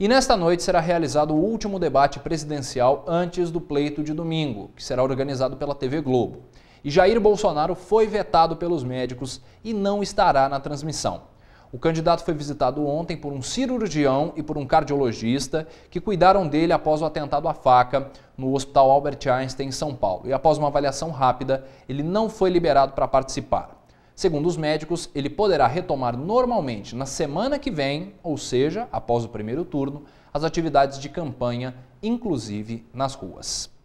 E nesta noite será realizado o último debate presidencial antes do pleito de domingo, que será organizado pela TV Globo. E Jair Bolsonaro foi vetado pelos médicos e não estará na transmissão. O candidato foi visitado ontem por um cirurgião e por um cardiologista que cuidaram dele após o atentado à faca no Hospital Albert Einstein, em São Paulo. E após uma avaliação rápida, ele não foi liberado para participar. Segundo os médicos, ele poderá retomar normalmente na semana que vem, ou seja, após o primeiro turno, as atividades de campanha, inclusive nas ruas.